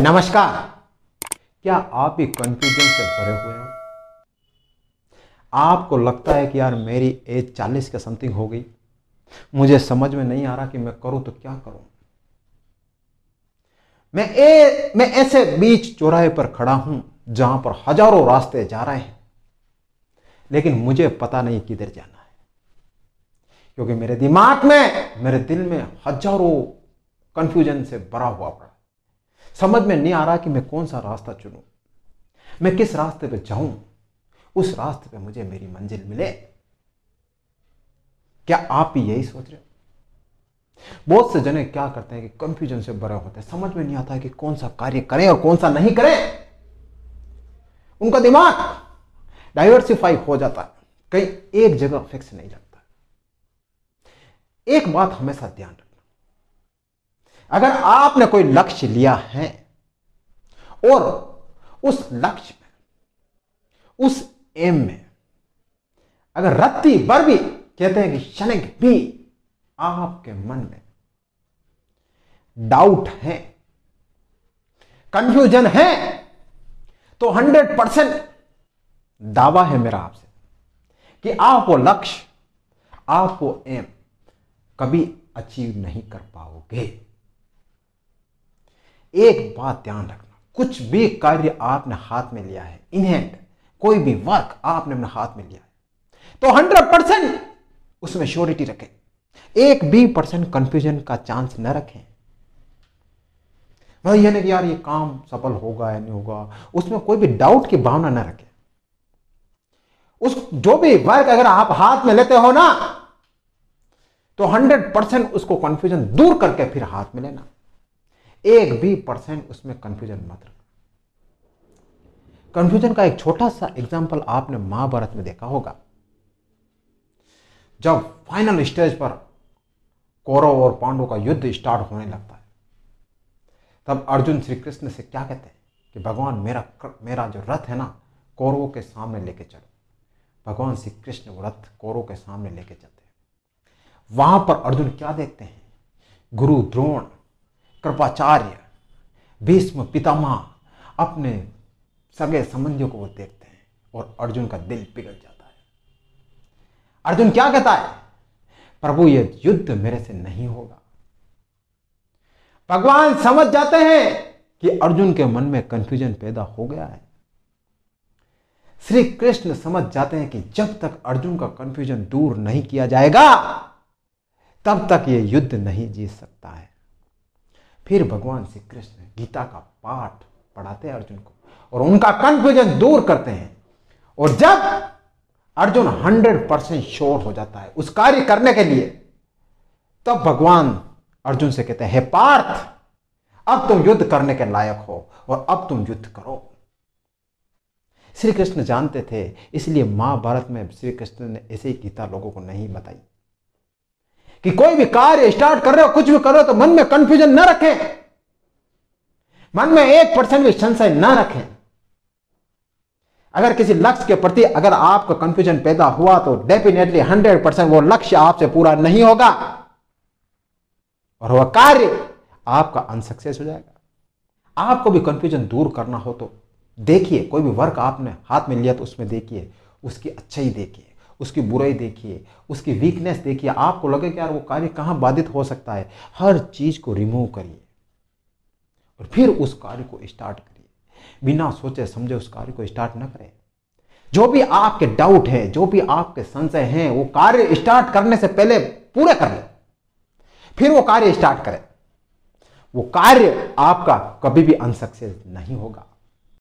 नमस्कार क्या आप भी कंफ्यूजन से भरे हुए हो आपको लगता है कि यार मेरी एज 40 के समथिंग हो गई मुझे समझ में नहीं आ रहा कि मैं करूं तो क्या करूं मैं ए, मैं ऐसे बीच चौराहे पर खड़ा हूं जहां पर हजारों रास्ते जा रहे हैं लेकिन मुझे पता नहीं किधर जाना है क्योंकि मेरे दिमाग में मेरे दिल में हजारों कंफ्यूजन से भरा हुआ पड़ा समझ में नहीं आ रहा कि मैं कौन सा रास्ता चुनूं मैं किस रास्ते पे जाऊं उस रास्ते पे मुझे मेरी मंजिल मिले क्या आप भी यही सोच रहे हो बहुत से जने क्या करते हैं कि कंफ्यूजन से भरे होते हैं समझ में नहीं आता कि कौन सा कार्य करें और कौन सा नहीं करें उनका दिमाग डाइवर्सिफाई हो जाता है कहीं एक जगह फिक्स नहीं लगता एक बात हमेशा ध्यान अगर आपने कोई लक्ष्य लिया है और उस लक्ष्य में उस एम में अगर रत्ती बर भी कहते हैं कि क्षणिक भी आपके मन में डाउट है कंफ्यूजन है तो हंड्रेड परसेंट दावा है मेरा आपसे कि आप वो लक्ष्य आप वो एम कभी अचीव नहीं कर पाओगे एक बात ध्यान रखना कुछ भी कार्य आपने हाथ में लिया है इनहेंड कोई भी वर्क आपने अपने हाथ में लिया है तो हंड्रेड परसेंट उसमें श्योरिटी रखें एक भी परसेंट कंफ्यूजन का चांस न रखें मतलब यह नहीं कि यार ये काम सफल होगा या नहीं होगा उसमें कोई भी डाउट की भावना न रखें उस जो भी वर्क अगर आप हाथ में लेते हो ना तो 100 परसेंट उसको कंफ्यूजन दूर करके फिर हाथ में लेना एक भी परसेंट उसमें कन्फ्यूजन मत रखना कन्फ्यूजन का एक छोटा सा एग्जाम्पल आपने महाभारत में देखा होगा जब फाइनल स्टेज पर कौरव और पांडव का युद्ध स्टार्ट होने लगता है तब अर्जुन श्री कृष्ण से क्या कहते हैं कि भगवान मेरा मेरा जो रथ है ना कौरवों के सामने लेके चलो भगवान श्री कृष्ण वो रथ कौरवों के सामने लेके चलते हैं वहां पर अर्जुन क्या देखते हैं गुरु द्रोण कृपाचार्य भीष्म पितामह अपने सगे संबंधियों को वो देखते हैं और अर्जुन का दिल पिघल जाता है अर्जुन क्या कहता है प्रभु ये युद्ध मेरे से नहीं होगा भगवान समझ जाते हैं कि अर्जुन के मन में कंफ्यूजन पैदा हो गया है श्री कृष्ण समझ जाते हैं कि जब तक अर्जुन का कंफ्यूजन दूर नहीं किया जाएगा तब तक ये युद्ध नहीं जीत सकता है फिर भगवान श्री कृष्ण गीता का पाठ पढ़ाते हैं अर्जुन को और उनका कन्फ्यूजन दूर करते हैं और जब अर्जुन हंड्रेड परसेंट श्योर हो जाता है उस कार्य करने के लिए तब भगवान अर्जुन से कहते हैं हे पार्थ अब तुम युद्ध करने के लायक हो और अब तुम युद्ध करो श्री कृष्ण जानते थे इसलिए महाभारत में श्री कृष्ण ने ऐसे गीता लोगों को नहीं बताई कि कोई भी कार्य स्टार्ट कर रहे हो कुछ भी कर रहे हो तो मन में कंफ्यूजन ना रखें मन में एक परसेंट भी संशय ना रखें अगर किसी लक्ष्य के प्रति अगर आपका कंफ्यूजन पैदा हुआ तो डेफिनेटली हंड्रेड परसेंट वो लक्ष्य आपसे पूरा नहीं होगा और वह कार्य आपका अनसक्सेस हो जाएगा आपको भी कंफ्यूजन दूर करना हो तो देखिए कोई भी वर्क आपने हाथ में लिया तो उसमें देखिए उसकी अच्छाई देखिए उसकी बुराई देखिए उसकी वीकनेस देखिए आपको लगे कि यार वो कार्य कहाँ बाधित हो सकता है हर चीज़ को रिमूव करिए और फिर उस कार्य को स्टार्ट करिए बिना सोचे समझे उस कार्य को स्टार्ट ना करें जो भी आपके डाउट है जो भी आपके संशय हैं वो कार्य स्टार्ट करने से पहले पूरे कर लें फिर वो कार्य स्टार्ट करें वो कार्य आपका कभी भी अनसक्सेस नहीं होगा